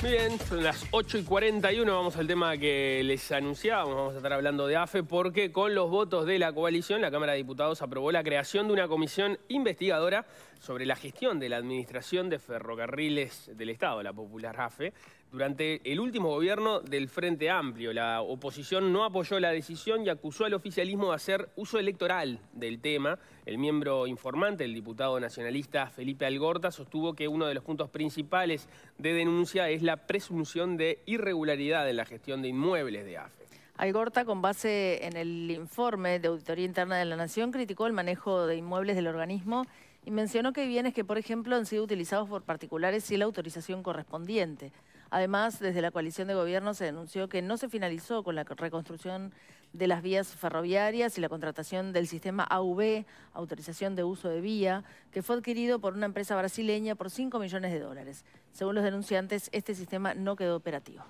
Muy bien, son las 8 y 41, vamos al tema que les anunciábamos, vamos a estar hablando de AFE, porque con los votos de la coalición, la Cámara de Diputados aprobó la creación de una comisión investigadora sobre la gestión de la Administración de Ferrocarriles del Estado, la popular AFE, durante el último gobierno del Frente Amplio, la oposición no apoyó la decisión y acusó al oficialismo de hacer uso electoral del tema. El miembro informante, el diputado nacionalista Felipe Algorta, sostuvo que uno de los puntos principales de denuncia es la presunción de irregularidad en la gestión de inmuebles de AFE. Algorta, con base en el informe de Auditoría Interna de la Nación, criticó el manejo de inmuebles del organismo y mencionó que hay bienes que, por ejemplo, han sido utilizados por particulares sin la autorización correspondiente. Además, desde la coalición de gobierno se denunció que no se finalizó con la reconstrucción de las vías ferroviarias y la contratación del sistema AV, autorización de uso de vía, que fue adquirido por una empresa brasileña por 5 millones de dólares. Según los denunciantes, este sistema no quedó operativo.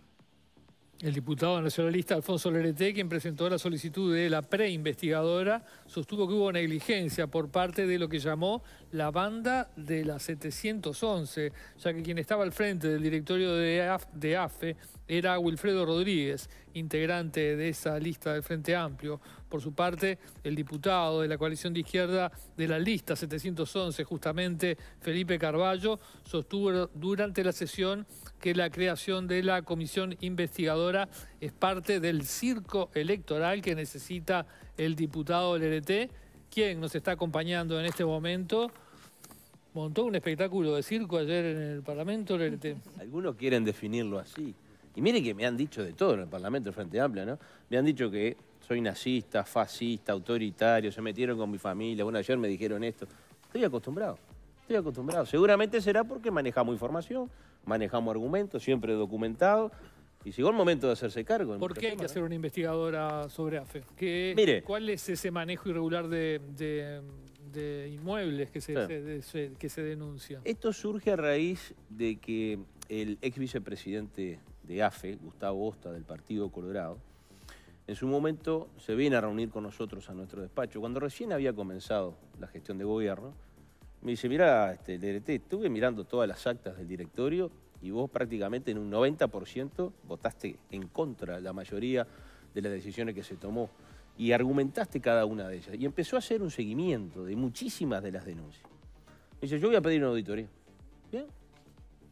El diputado nacionalista Alfonso Lereté, quien presentó la solicitud de la preinvestigadora, sostuvo que hubo negligencia por parte de lo que llamó la banda de la 711, ya que quien estaba al frente del directorio de, AFE, era Wilfredo Rodríguez, integrante de esa lista del Frente Amplio. Por su parte, el diputado de la coalición de izquierda de la lista 711, justamente Felipe Carballo, sostuvo durante la sesión que la creación de la comisión investigadora es parte del circo electoral que necesita el diputado del quien nos está acompañando en este momento montó un espectáculo de circo ayer en el Parlamento. Algunos quieren definirlo así. Y mire que me han dicho de todo en el Parlamento, el Frente Amplio, ¿no? Me han dicho que soy nazista, fascista, autoritario, se metieron con mi familia, bueno, ayer me dijeron esto. Estoy acostumbrado, estoy acostumbrado. Seguramente será porque manejamos información, manejamos argumentos, siempre documentado, y llegó el momento de hacerse cargo. ¿Por qué hay que hacer una investigadora sobre AFE? ¿Cuál es ese manejo irregular de, inmuebles que que se denuncia? Esto surge a raíz de que el ex vicepresidente de AFE, Gustavo Osta, del Partido Colorado, en su momento se viene a reunir con nosotros a nuestro despacho. Cuando recién había comenzado la gestión de gobierno, me dice, mira este, DRT, estuve mirando todas las actas del directorio y vos prácticamente en un 90% votaste en contra la mayoría de las decisiones que se tomó y argumentaste cada una de ellas. Y empezó a hacer un seguimiento de muchísimas de las denuncias. Me dice, yo voy a pedir una auditoría. Bien,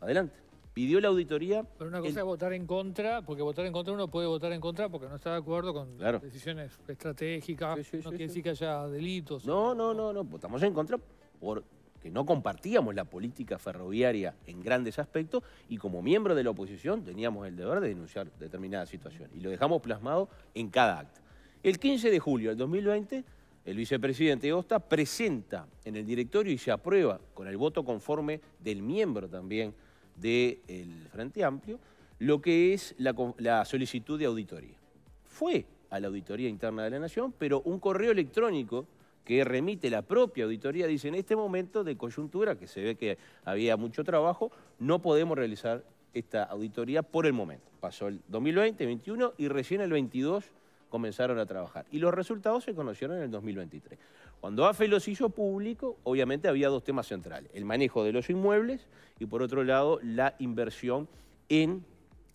adelante pidió la auditoría... Pero una cosa es votar en contra, porque votar en contra uno puede votar en contra porque no está de acuerdo con decisiones estratégicas, no quiere decir que haya delitos. No, no, no, no, votamos en contra porque no compartíamos la política ferroviaria en grandes aspectos y como miembro de la oposición teníamos el deber de denunciar determinadas situaciones y lo dejamos plasmado en cada acta. El 15 de julio del 2020, el vicepresidente Osta presenta en el directorio y se aprueba con el voto conforme del miembro también del Frente Amplio, lo que es la, solicitud de auditoría. Fue a la auditoría interna de la Nación, pero un correo electrónico que remite la propia auditoría, dice, en este momento de coyuntura, que se ve que había mucho trabajo, no podemos realizar esta auditoría por el momento. Pasó el 2020, 2021 y recién el 22 comenzaron a trabajar. Y los resultados se conocieron en el 2023. Cuando AFE los hizo público, obviamente había dos temas centrales, el manejo de los inmuebles y por otro lado la inversión en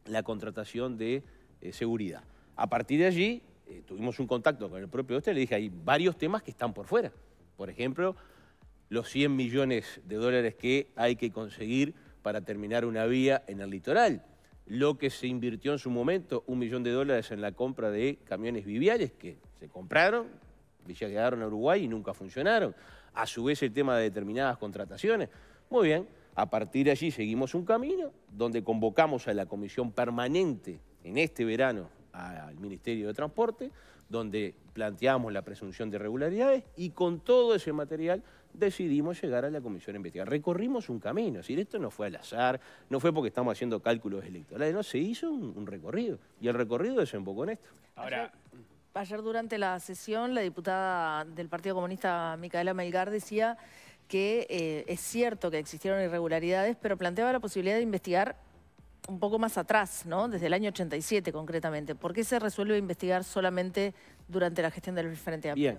la contratación de eh, seguridad. A partir de allí, eh, tuvimos un contacto con el propio usted, le dije, hay varios temas que están por fuera. Por ejemplo, los 100 millones de dólares que hay que conseguir para terminar una vía en el litoral lo que se invirtió en su momento, un millón de dólares en la compra de camiones viviales que se compraron, que ya quedaron a Uruguay y nunca funcionaron. A su vez el tema de determinadas contrataciones. Muy bien, a partir de allí seguimos un camino donde convocamos a la comisión permanente en este verano al Ministerio de Transporte, donde planteamos la presunción de irregularidades y con todo ese material decidimos llegar a la comisión investigar. Recorrimos un camino, es decir, esto no fue al azar, no fue porque estamos haciendo cálculos electorales, no, se hizo un, recorrido y el recorrido desembocó en esto. Ahora... Ayer durante la sesión la diputada del Partido Comunista Micaela Melgar decía que eh, es cierto que existieron irregularidades, pero planteaba la posibilidad de investigar un poco más atrás, ¿no? Desde el año 87 concretamente. ¿Por qué se resuelve investigar solamente durante la gestión de los diferentes Amplio? Bien,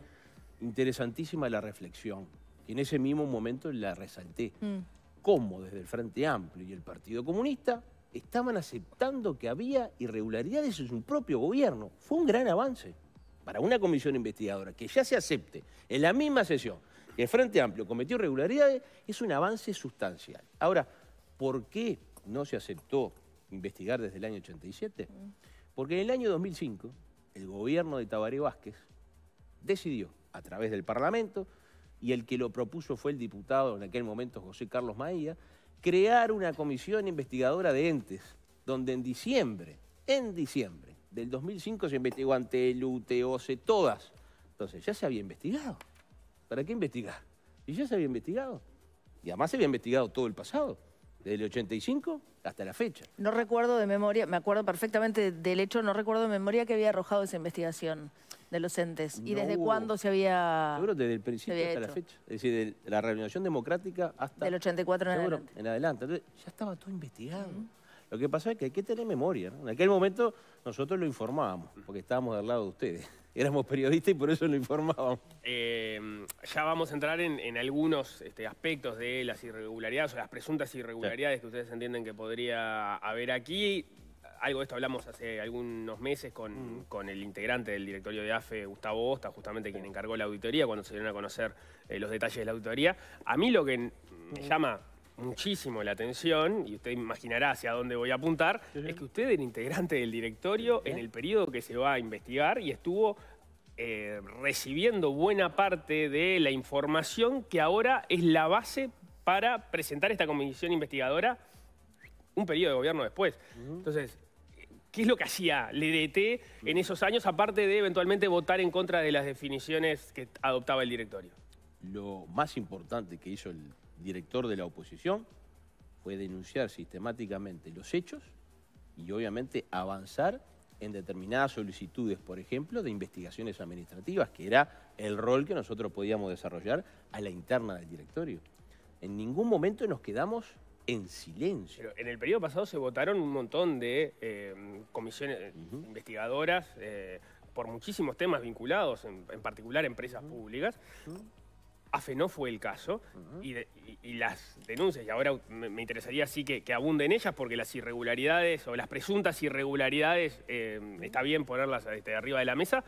interesantísima la reflexión en ese mismo momento la resalté. Mm. Cómo desde el Frente Amplio y el Partido Comunista estaban aceptando que había irregularidades en su propio gobierno. Fue un gran avance para una comisión investigadora que ya se acepte en la misma sesión que el Frente Amplio cometió irregularidades, es un avance sustancial. Ahora, ¿por qué no se aceptó investigar desde el año 87? Mm. Porque en el año 2005, el gobierno de Tabaré Vázquez decidió, a través del Parlamento, y el que lo propuso fue el diputado en aquel momento José Carlos Maía, crear una comisión investigadora de entes, donde en diciembre, en diciembre del 2005 se investigó ante el UTOC, todas. Entonces, ya se había investigado. ¿Para qué investigar? Y ya se había investigado. Y además se había investigado todo el pasado, desde el 85 hasta la fecha. No recuerdo de memoria, me acuerdo perfectamente del hecho, no recuerdo de memoria que había arrojado esa investigación de los entes. ¿Y desde cuándo se había Seguro desde el principio hasta la fecha. Es decir, de la reunión democrática hasta... Del 84 en adelante. En adelante. Entonces, ya estaba todo investigado. Lo que pasa es que hay que tener memoria. En aquel momento nosotros lo informábamos, porque estábamos al lado de ustedes. Éramos periodistas y por eso lo informábamos. Em, ya vamos a entrar en, algunos este, aspectos de las irregularidades o las presuntas irregularidades que ustedes entienden que podría haber aquí. Algo de esto hablamos hace algunos meses con, mm. el integrante del directorio de AFE, Gustavo Bosta, justamente quien encargó la auditoría, cuando se dieron a conocer eh, los detalles de la auditoría. A mí lo que me llama muchísimo la atención, y usted imaginará hacia dónde voy a apuntar, es que usted era integrante del directorio en el periodo que se va a investigar y estuvo eh, recibiendo buena parte de la información que ahora es la base para presentar esta comisión investigadora un periodo de gobierno después. Entonces, ¿qué es lo que hacía LDT en esos años, aparte de eventualmente votar en contra de las definiciones que adoptaba el directorio? Lo más importante que hizo el director de la oposición fue denunciar sistemáticamente los hechos y obviamente avanzar en determinadas solicitudes, por ejemplo, de investigaciones administrativas, que era el rol que nosotros podíamos desarrollar a la interna del directorio. En ningún momento nos quedamos en silencio. en el periodo pasado se votaron un montón de eh, comisiones eh, investigadoras eh, por muchísimos temas vinculados, en, particular empresas públicas. AFE no fue el caso y, las denuncias, y ahora me, interesaría sí que, abunden ellas porque las irregularidades o las presuntas irregularidades, em, está bien ponerlas este, arriba de la mesa,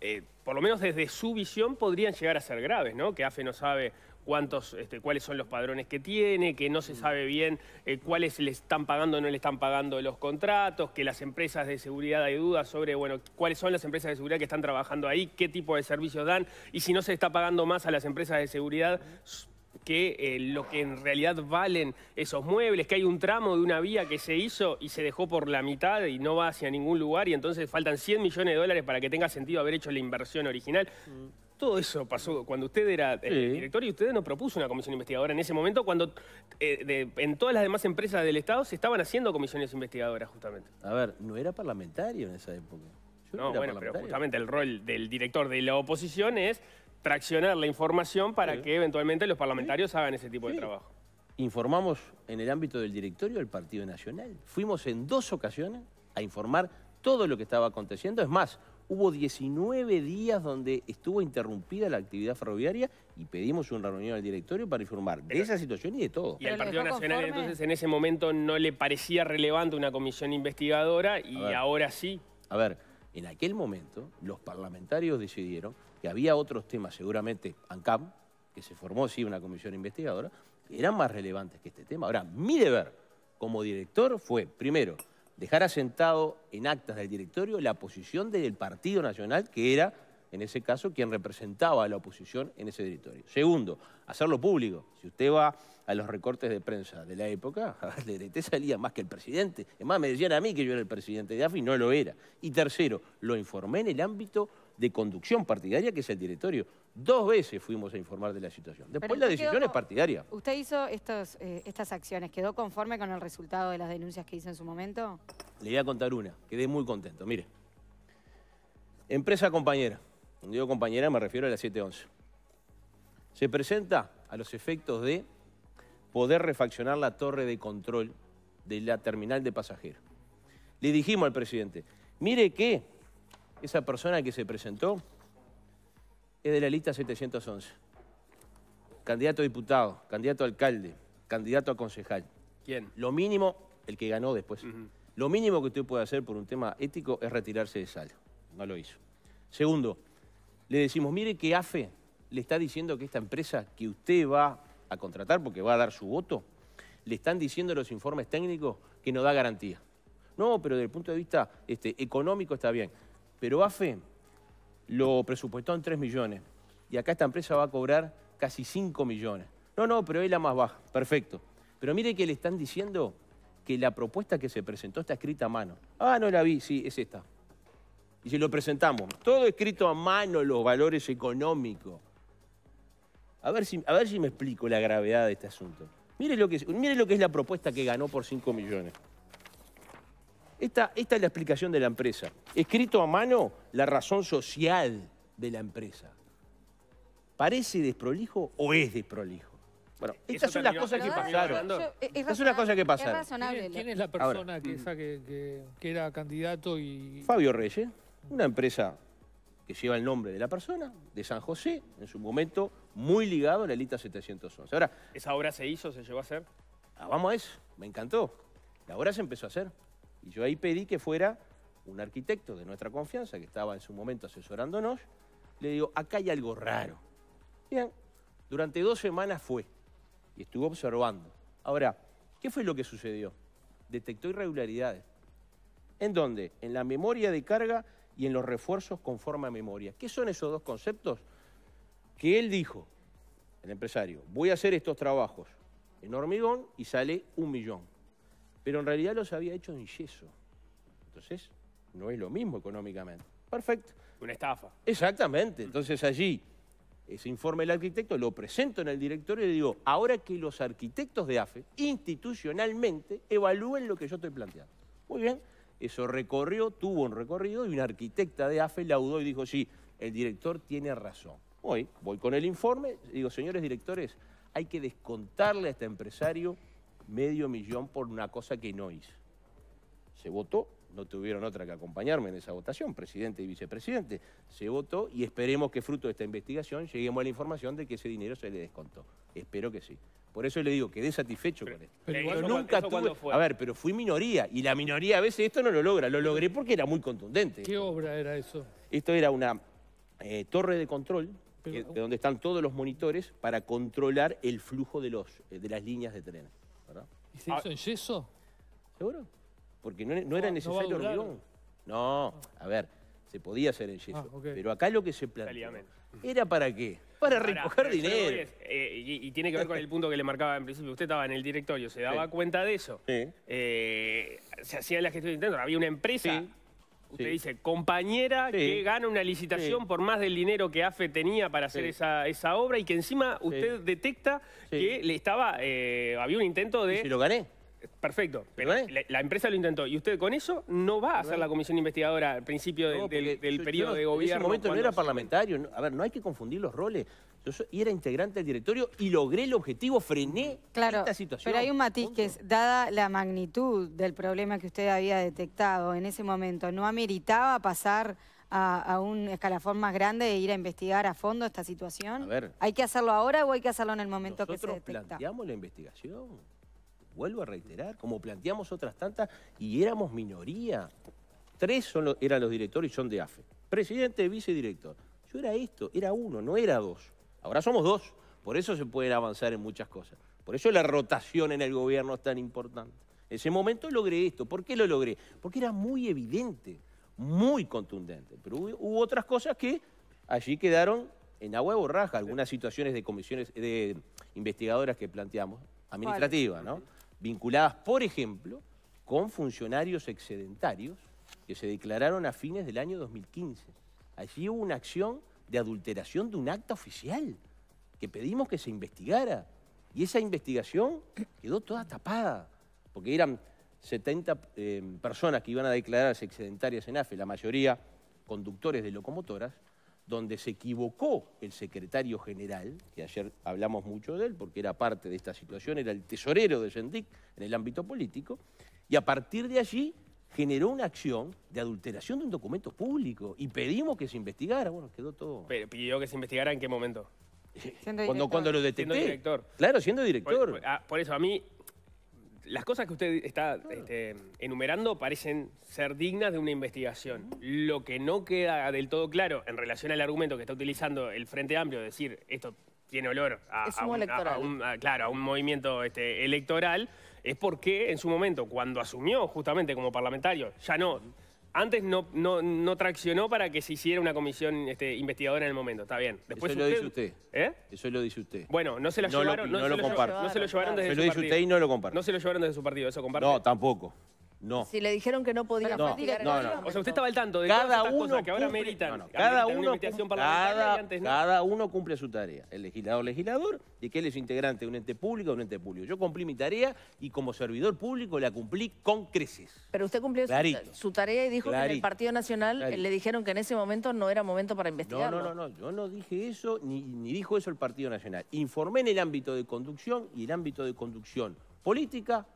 eh, por lo menos desde su visión podrían llegar a ser graves, ¿no? Que AFE no sabe cuántos, este, cuáles son los padrones que tiene, que no se mm. sabe bien eh, cuáles le están pagando o no le están pagando los contratos, que las empresas de seguridad hay dudas sobre, bueno, cuáles son las empresas de seguridad que están trabajando ahí, qué tipo de servicios dan, y si no se está pagando más a las empresas de seguridad que eh, lo que en realidad valen esos muebles, que hay un tramo de una vía que se hizo y se dejó por la mitad y no va hacia ningún lugar y entonces faltan 100 millones de dólares para que tenga sentido haber hecho la inversión original. Mm todo eso pasó cuando usted era eh, director y usted nos propuso una comisión investigadora en ese momento, cuando eh, en todas las demás empresas del Estado se estaban haciendo comisiones investigadoras, justamente. A ver, no era parlamentario en esa época. no, bueno, pero justamente el rol del director de la oposición es traccionar la información para que eventualmente los parlamentarios hagan ese tipo de trabajo. Informamos en el ámbito del directorio del Partido Nacional. Fuimos en dos ocasiones a informar todo lo que estaba aconteciendo. Es más, Hubo 19 días donde estuvo interrumpida la actividad ferroviaria y pedimos una reunión al directorio para informar de esa situación y de todo. Y al Partido Nacional entonces en ese momento no le parecía relevante una comisión investigadora y ahora sí. A ver, en aquel momento los parlamentarios decidieron que había otros temas, seguramente ANCAM, que se formó así una comisión investigadora, que eran más relevantes que este tema. Ahora, mi deber como director fue, primero, dejar asentado en actas del directorio la posición del Partido Nacional, que era, en ese caso, quien representaba a la oposición en ese directorio. Segundo, hacerlo público. Si usted va a los recortes de prensa de la época, te salía más que el presidente. Es más, me decían a mí que yo era el presidente de AFI, no lo era. Y tercero, lo informé en el ámbito de conducción partidaria, que es el directorio. Dos veces fuimos a informar de la situación. Después la decisión es partidaria. ¿Usted hizo eh, estas acciones? ¿Quedó conforme con el resultado de las denuncias que hizo en su momento? Le voy a contar una. Quedé muy contento. Mire. Empresa compañera. Cuando digo compañera me refiero a la 711. Se presenta a los efectos de poder refaccionar la torre de control de la terminal de pasajeros. Le dijimos al presidente, mire que esa persona que se presentó es de la lista 711. Candidato a diputado, candidato a alcalde, candidato a concejal. ¿Quién? Lo mínimo, el que ganó después, lo mínimo que usted puede hacer por un tema ético es retirarse de sala. No lo hizo. Segundo, le decimos, mire que AFE le está diciendo que esta empresa que usted va a contratar porque va a dar su voto, le están diciendo los informes técnicos que no da garantía. No, pero desde el punto de vista este, económico está bien. Pero AFE lo presupuestó en 3 millones y acá esta empresa va a cobrar casi 5 millones. No, no, pero es la más baja. Perfecto. Pero mire que le están diciendo que la propuesta que se presentó está escrita a mano. Ah, no la vi, sí, es esta. Y si lo presentamos, todo escrito a mano, los valores económicos. A ver si, a ver si me explico la gravedad de este asunto. Mire lo, que, mire lo que es la propuesta que ganó por 5 millones. Esta, es la explicación de la empresa. Escrito a mano, la razón social de la empresa. ¿Parece desprolijo o es desprolijo? Bueno, estas son las cosas que pasaron. Eh, es que pasaron. ¿Quién es la persona que, era candidato y...? Fabio Reyes, una empresa que lleva el nombre de la persona, de San José, en su momento muy ligado a la élite 711. Ahora, ¿Esa obra se hizo, se llevó a hacer? vamos a eso, me encantó. La obra se empezó a hacer. Y yo ahí pedí que fuera un arquitecto de nuestra confianza, que estaba en su momento asesorándonos, le digo, acá hay algo raro. Bien, durante dos semanas fue y estuvo observando. Ahora, ¿qué fue lo que sucedió? Detectó irregularidades. ¿En dónde? En la memoria de carga y en los refuerzos conforme a memoria. ¿Qué son esos dos conceptos? Que él dijo, el empresario, voy a hacer estos trabajos en hormigón y sale un millón pero en realidad los había hecho en yeso. Entonces, no es lo mismo económicamente. Perfecto. Una estafa. Exactamente. Entonces allí, ese informe del arquitecto lo presento en el directorio y le digo, ahora que los arquitectos de AFE institucionalmente evalúen lo que yo estoy planteando. Muy bien, eso recorrió, tuvo un recorrido y una arquitecta de AFE laudó y dijo, sí, el director tiene razón. Voy, voy con el informe, digo, señores directores, hay que descontarle a este empresario medio millón por una cosa que no hice. Se votó, no tuvieron otra que acompañarme en esa votación, presidente y vicepresidente. Se votó y esperemos que fruto de esta investigación lleguemos a la información de que ese dinero se le descontó. Espero que sí. Por eso le digo, quedé satisfecho con esto. Pero, nunca tuve... A ver, pero fui minoría y la minoría a veces esto no lo logra. Lo logré porque era muy contundente. ¿Qué obra era eso? Esto era una eh, torre de control de donde están todos los monitores para controlar el flujo de, los, eh, de las líneas de trenes. ¿Y se ah. hizo en yeso? ¿Seguro? Porque no, era necesario no No, ah. a ver, se podía hacer en yeso. Ah, pero acá lo que se planteó era para qué. Para recoger dinero. Eh, y, tiene que ver con el punto que le marcaba en principio. Usted estaba en el directorio, se daba cuenta de eso. Eh, se hacía la gestión de interna, había una empresa Usted dice, compañera que gana una licitación por más del dinero que AFE tenía para hacer esa, esa, obra y que encima usted detecta que le estaba, eh, había un intento de... Sí, lo gané? Perfecto, pero la, empresa lo intentó. Y usted con eso no va a hacer la comisión investigadora al principio del, periodo de gobierno. En ese momento no era parlamentario. A ver, no hay que confundir los roles y era integrante del directorio y logré el objetivo, frené esta situación. Pero hay un matiz que es, dada la magnitud del problema que usted había detectado en ese momento, ¿no ameritaba pasar a, un escalafón más grande e ir a investigar a fondo esta situación? ¿Hay que hacerlo ahora o hay que hacerlo en el momento que se detecta? Nosotros planteamos la investigación, vuelvo a reiterar, como planteamos otras tantas, y éramos minoría. Tres eran los directores y son de AFE. Presidente, vicedirector. Yo era esto, era uno, no era dos. Ahora somos dos, por eso se pueden avanzar en muchas cosas. Por eso la rotación en el gobierno es tan importante. En ese momento logré esto. ¿Por qué lo logré? Porque era muy evidente, muy contundente. Pero hubo, otras cosas que allí quedaron en agua de borraja. Algunas situaciones de comisiones, de investigadoras que planteamos, administrativas, ¿no? Vinculadas, por ejemplo, con funcionarios excedentarios que se declararon a fines del año 2015. Allí hubo una acción de adulteración de un acta oficial que pedimos que se investigara. Y esa investigación quedó toda tapada, porque eran 70 eh, personas que iban a declararse excedentarias en AFE, la mayoría conductores de locomotoras, donde se equivocó el secretario general, que ayer hablamos mucho de él porque era parte de esta situación, era el tesorero de Sendic en el ámbito político, y a partir de allí generó una acción de adulteración de un documento público y pedimos que se investigara. Bueno, quedó todo. Pero pidió que se investigara en qué momento. cuando, cuando lo detecté. director. Claro, siendo director. Ah, por, eso, a mí, las cosas que usted está este, enumerando parecen ser dignas de una investigación. Lo que no queda del todo claro en relación al argumento que está utilizando el Frente Amplio, decir esto tiene olor a, un, claro, un movimiento este, electoral, es porque en su momento, cuando asumió justamente como parlamentario, ya no, antes no, no, traccionó para que se hiciera una comisión este, investigadora en el momento, está bien. Eso lo dice usted. ¿Eh? Eso lo dice usted. Bueno, no se lo llevaron. no, se lo, No se lo llevaron desde su no lo comparto. No se lo llevaron desde su partido, eso comparto. No, tampoco. No. Si le dijeron que no podía no, no, O sea, usted estaba al tanto de cada uno que ahora meritan. cada, uno, cada, cada uno cumple su tarea. El legislador, legislador, y que él es integrante de un ente público, de un ente público. Yo cumplí mi tarea y como servidor público la cumplí con creces. Pero usted cumplió su, tarea y dijo que el Partido Nacional eh, le dijeron que en ese momento no era momento para investigar. No, no, no, no. Yo no dije eso, ni, ni dijo eso el Partido Nacional. Informé en el ámbito de conducción y el ámbito de conducción política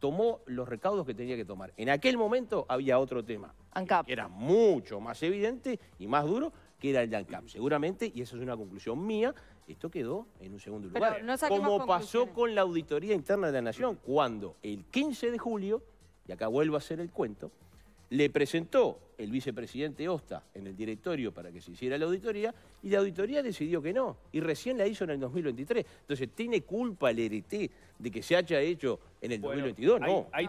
tomó los recaudos que tenía que tomar. En aquel momento había otro tema. ANCAP. era mucho más evidente y más duro que era el de ANCAP. Seguramente, y esa es una conclusión mía, esto quedó en un segundo lugar. Como pasó con la auditoría interna de la Nación, cuando el 15 de julio, y acá vuelvo a hacer el cuento, le presentó el vicepresidente Osta en el directorio para que se hiciera la auditoría y la auditoría decidió que no y recién la hizo en el 2023. Entonces, ¿tiene culpa el ERT de que se haya hecho en el 2022? no. Ahí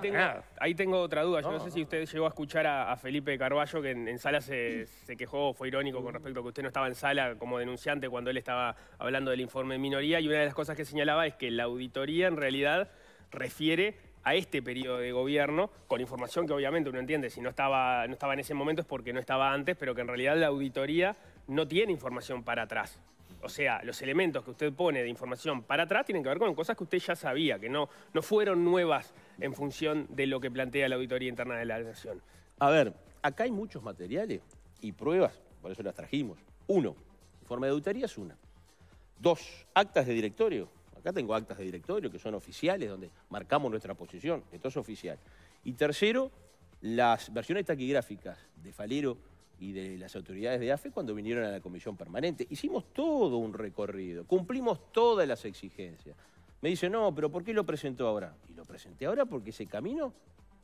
tengo, otra duda. Yo no, sé si usted llegó a escuchar a, Felipe Carballo que en, sala se, se, quejó, fue irónico con respecto a que usted no estaba en sala como denunciante cuando él estaba hablando del informe de minoría y una de las cosas que señalaba es que la auditoría en realidad refiere a este periodo de gobierno, con información que obviamente uno entiende, si no estaba, no estaba en ese momento es porque no estaba antes, pero que en realidad la auditoría no tiene información para atrás. O sea, los elementos que usted pone de información para atrás tienen que ver con cosas que usted ya sabía, que no, no fueron nuevas en función de lo que plantea la auditoría interna de la Nación. A ver, acá hay muchos materiales y pruebas, por eso las trajimos. Uno, informe de auditoría es una. Dos, actas de directorio, Acá tengo actas de directorio que son oficiales, donde marcamos nuestra posición. Esto es oficial. Y tercero, las versiones taquigráficas de Falero y de las autoridades de AFE cuando vinieron a la comisión permanente. Hicimos todo un recorrido, cumplimos todas las exigencias. Me dice, no, pero ¿por qué lo presentó ahora? Y lo presenté ahora porque ese camino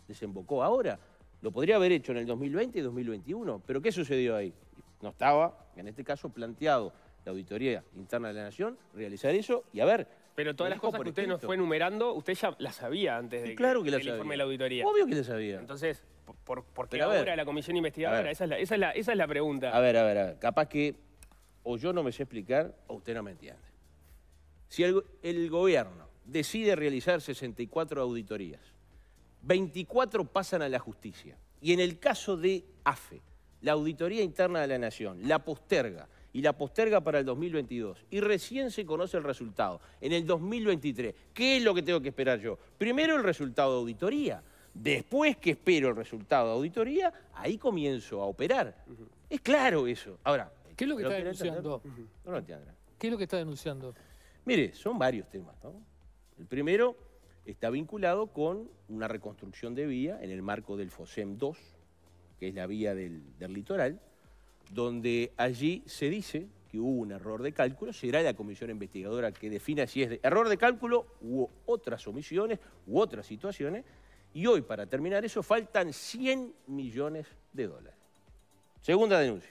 desembocó ahora. Lo podría haber hecho en el 2020 y 2021, pero ¿qué sucedió ahí? No estaba, en este caso, planteado la Auditoría Interna de la Nación, realizar eso y a ver pero todas las cosas que usted nos fue enumerando, usted ya las sabía antes de que, informe la auditoría. Obvio que las sabía. Entonces, ¿por, por qué ahora la comisión investigadora? Esa es la, es la, pregunta. A ver, a ver, a ver. Capaz que o yo no me sé explicar o usted no me entiende. Si el gobierno decide realizar 64 auditorías, 24 pasan a la justicia. Y en el caso de AFE, la Auditoría Interna de la Nación la posterga y la posterga para el 2022. Y recién se conoce el resultado, en el 2023. ¿Qué es lo que tengo que esperar yo? Primero el resultado de auditoría. Después que espero el resultado de auditoría, ahí comienzo a operar. Es claro eso. Ahora, ¿qué es lo que está denunciando? ¿Qué es lo que está denunciando? Mire, son varios temas, El primero está vinculado con una reconstrucción de vía en el marco del FOSEM 2, que es la vía del, del litoral, donde allí se dice que hubo un error de cálculo, será la comisión investigadora que defina si es de error de cálculo u otras omisiones u otras situaciones. Y hoy, para terminar eso, faltan 100 millones de dólares. Segunda denuncia.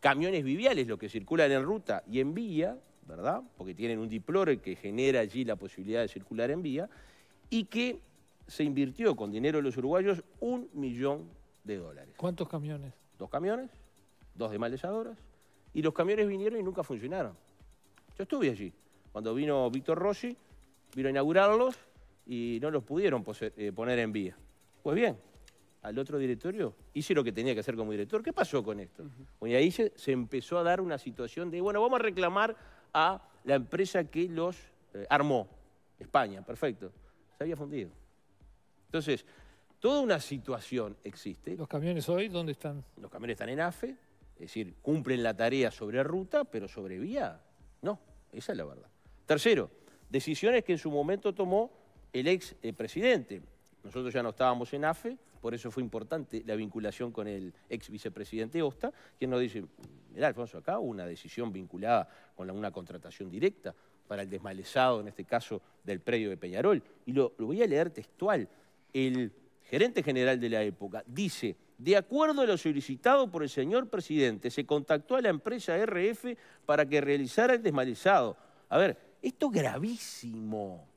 Camiones viviales, los que circulan en ruta y en vía, ¿verdad? Porque tienen un diplore que genera allí la posibilidad de circular en vía, y que se invirtió con dinero de los uruguayos un millón de dólares. ¿Cuántos camiones? Dos camiones, dos desmalelladoras, y los camiones vinieron y nunca funcionaron. Yo estuve allí. Cuando vino Víctor Rossi, vino a inaugurarlos y no los pudieron eh, poner en vía. Pues bien, al otro directorio hice lo que tenía que hacer como director. ¿Qué pasó con esto? y ahí se, empezó a dar una situación de, bueno, vamos a reclamar a la empresa que los eh, armó. España, perfecto. Se había fundido. Entonces, toda una situación existe. ¿Los camiones hoy dónde están? Los camiones están en AFE, es decir, cumplen la tarea sobre ruta, pero sobre vía, no. Esa es la verdad. Tercero, decisiones que en su momento tomó el ex eh, presidente. Nosotros ya no estábamos en AFE, por eso fue importante la vinculación con el ex vicepresidente Osta, quien nos dice, mirá Alfonso, acá una decisión vinculada con una contratación directa para el desmalezado, en este caso, del predio de Peñarol. Y lo voy a leer textual. El gerente general de la época dice, de acuerdo a lo solicitado por el señor presidente, se contactó a la empresa RF para que realizara el desmalezado. A ver, esto es gravísimo.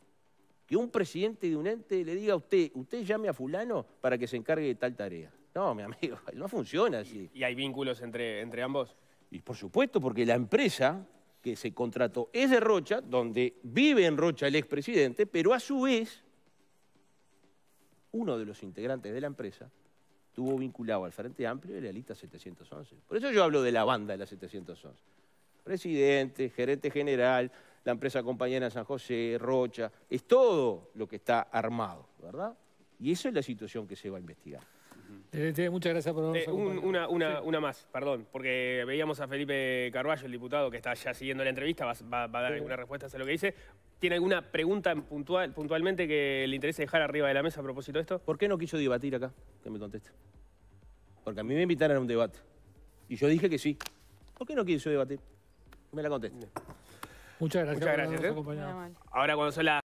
Que un presidente de un ente le diga a usted, usted llame a fulano para que se encargue de tal tarea. No, mi amigo, no funciona así. ¿Y hay vínculos entre, entre ambos? Y por supuesto, porque la empresa que se contrató es de Rocha, donde vive en Rocha el expresidente, pero a su vez, uno de los integrantes de la empresa estuvo vinculado al Frente Amplio y la lista 711. Por eso yo hablo de la banda de la 711. Presidente, gerente general, la empresa compañera San José, Rocha, es todo lo que está armado, ¿verdad? Y esa es la situación que se va a investigar. muchas gracias por eh, una, una, más, perdón, porque veíamos a Felipe Carballo, el diputado, que está ya siguiendo la entrevista, va, a dar alguna respuesta a lo que dice. ¿Tiene alguna pregunta puntual, puntualmente que le interese dejar arriba de la mesa a propósito de esto? ¿Por qué no quiso debatir acá? Que me conteste. Porque a mí me invitaron a un debate. Y yo dije que sí. ¿Por qué no quiso debatir? Me la conteste. Muchas gracias. Muchas gracias. ¿eh? Ahora cuando son las...